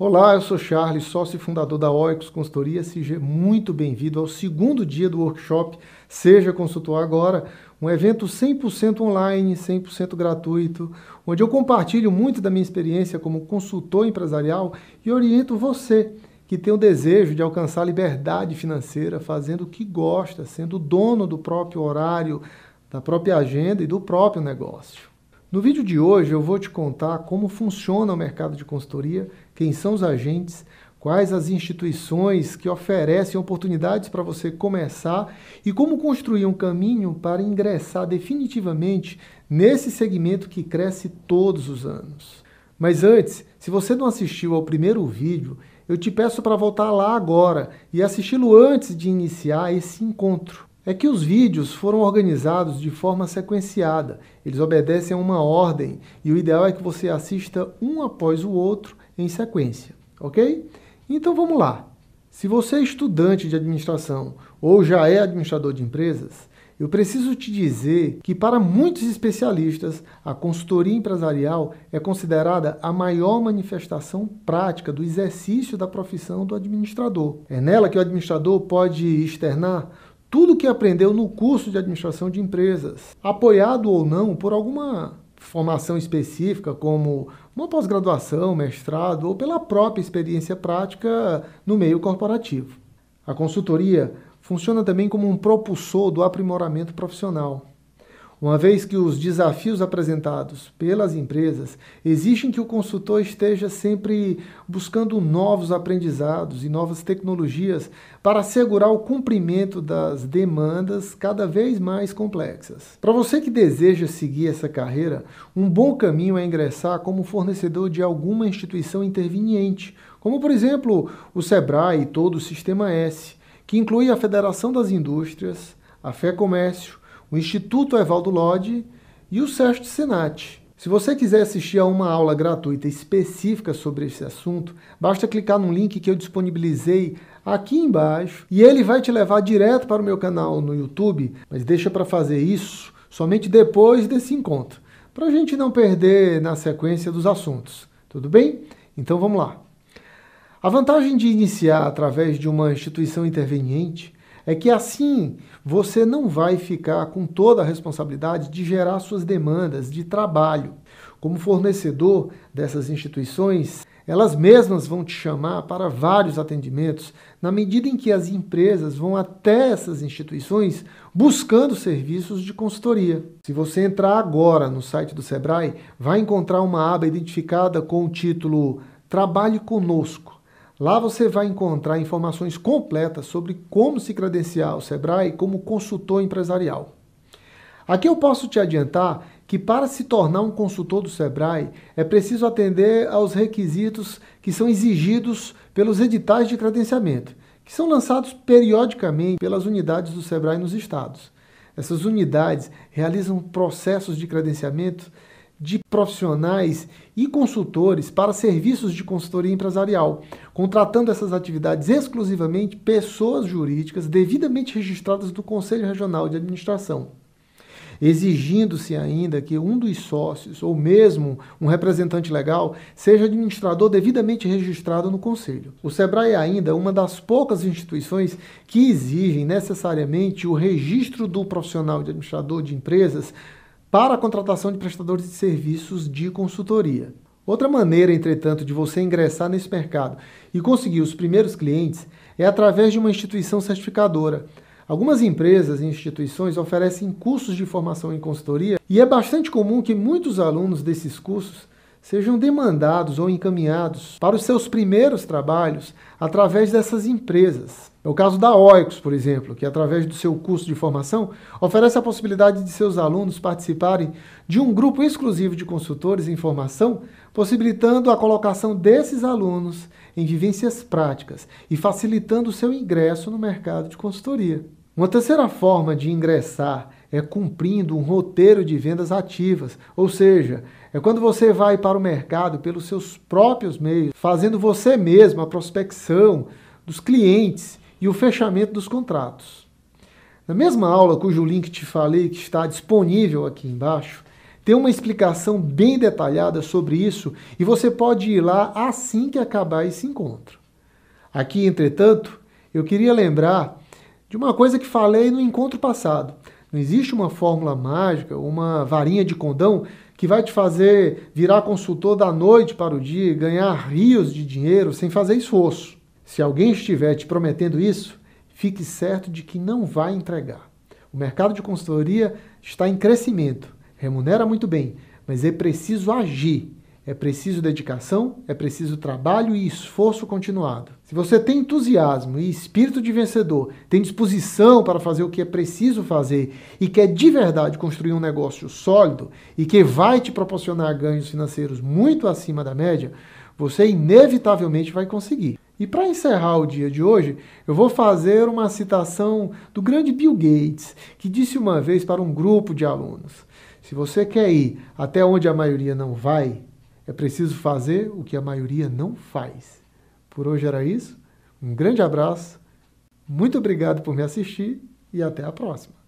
Olá, eu sou Charles, sócio e fundador da Oicos Consultoria Seja Muito bem-vindo ao segundo dia do workshop Seja Consultor Agora, um evento 100% online, 100% gratuito, onde eu compartilho muito da minha experiência como consultor empresarial e oriento você que tem o desejo de alcançar liberdade financeira fazendo o que gosta, sendo dono do próprio horário, da própria agenda e do próprio negócio. No vídeo de hoje eu vou te contar como funciona o mercado de consultoria, quem são os agentes, quais as instituições que oferecem oportunidades para você começar e como construir um caminho para ingressar definitivamente nesse segmento que cresce todos os anos. Mas antes, se você não assistiu ao primeiro vídeo, eu te peço para voltar lá agora e assisti-lo antes de iniciar esse encontro é que os vídeos foram organizados de forma sequenciada, eles obedecem a uma ordem e o ideal é que você assista um após o outro em sequência, ok? Então vamos lá. Se você é estudante de administração ou já é administrador de empresas, eu preciso te dizer que, para muitos especialistas, a consultoria empresarial é considerada a maior manifestação prática do exercício da profissão do administrador. É nela que o administrador pode externar tudo que aprendeu no curso de administração de empresas, apoiado ou não por alguma formação específica, como uma pós-graduação, mestrado ou pela própria experiência prática no meio corporativo. A consultoria funciona também como um propulsor do aprimoramento profissional uma vez que os desafios apresentados pelas empresas exigem que o consultor esteja sempre buscando novos aprendizados e novas tecnologias para assegurar o cumprimento das demandas cada vez mais complexas. Para você que deseja seguir essa carreira, um bom caminho é ingressar como fornecedor de alguma instituição interveniente, como por exemplo o SEBRAE e todo o Sistema S, que inclui a Federação das Indústrias, a Fé Comércio o Instituto Evaldo Lodge e o Sérgio Senat. Se você quiser assistir a uma aula gratuita específica sobre esse assunto, basta clicar no link que eu disponibilizei aqui embaixo e ele vai te levar direto para o meu canal no YouTube. Mas deixa para fazer isso somente depois desse encontro, para a gente não perder na sequência dos assuntos. Tudo bem? Então vamos lá. A vantagem de iniciar através de uma instituição interveniente é que assim você não vai ficar com toda a responsabilidade de gerar suas demandas de trabalho. Como fornecedor dessas instituições, elas mesmas vão te chamar para vários atendimentos, na medida em que as empresas vão até essas instituições buscando serviços de consultoria. Se você entrar agora no site do Sebrae, vai encontrar uma aba identificada com o título Trabalhe Conosco. Lá você vai encontrar informações completas sobre como se credenciar o Sebrae como consultor empresarial. Aqui eu posso te adiantar que para se tornar um consultor do Sebrae é preciso atender aos requisitos que são exigidos pelos editais de credenciamento, que são lançados periodicamente pelas unidades do Sebrae nos estados. Essas unidades realizam processos de credenciamento de profissionais e consultores para serviços de consultoria empresarial, contratando essas atividades exclusivamente pessoas jurídicas devidamente registradas do Conselho Regional de Administração, exigindo-se ainda que um dos sócios ou mesmo um representante legal seja administrador devidamente registrado no conselho. O Sebrae é ainda uma das poucas instituições que exigem necessariamente o registro do profissional de administrador de empresas para a contratação de prestadores de serviços de consultoria. Outra maneira, entretanto, de você ingressar nesse mercado e conseguir os primeiros clientes é através de uma instituição certificadora. Algumas empresas e instituições oferecem cursos de formação em consultoria e é bastante comum que muitos alunos desses cursos sejam demandados ou encaminhados para os seus primeiros trabalhos através dessas empresas. É o caso da Oicos, por exemplo, que através do seu curso de formação oferece a possibilidade de seus alunos participarem de um grupo exclusivo de consultores em formação, possibilitando a colocação desses alunos em vivências práticas e facilitando o seu ingresso no mercado de consultoria. Uma terceira forma de ingressar é cumprindo um roteiro de vendas ativas, ou seja, é quando você vai para o mercado pelos seus próprios meios, fazendo você mesmo a prospecção dos clientes e o fechamento dos contratos. Na mesma aula cujo link te falei que está disponível aqui embaixo, tem uma explicação bem detalhada sobre isso e você pode ir lá assim que acabar esse encontro. Aqui, entretanto, eu queria lembrar de uma coisa que falei no encontro passado. Não existe uma fórmula mágica, uma varinha de condão que vai te fazer virar consultor da noite para o dia, ganhar rios de dinheiro sem fazer esforço. Se alguém estiver te prometendo isso, fique certo de que não vai entregar. O mercado de consultoria está em crescimento, remunera muito bem, mas é preciso agir é preciso dedicação, é preciso trabalho e esforço continuado. Se você tem entusiasmo e espírito de vencedor, tem disposição para fazer o que é preciso fazer e quer de verdade construir um negócio sólido e que vai te proporcionar ganhos financeiros muito acima da média, você inevitavelmente vai conseguir. E para encerrar o dia de hoje, eu vou fazer uma citação do grande Bill Gates, que disse uma vez para um grupo de alunos: Se você quer ir até onde a maioria não vai, é preciso fazer o que a maioria não faz. Por hoje era isso. Um grande abraço, muito obrigado por me assistir e até a próxima.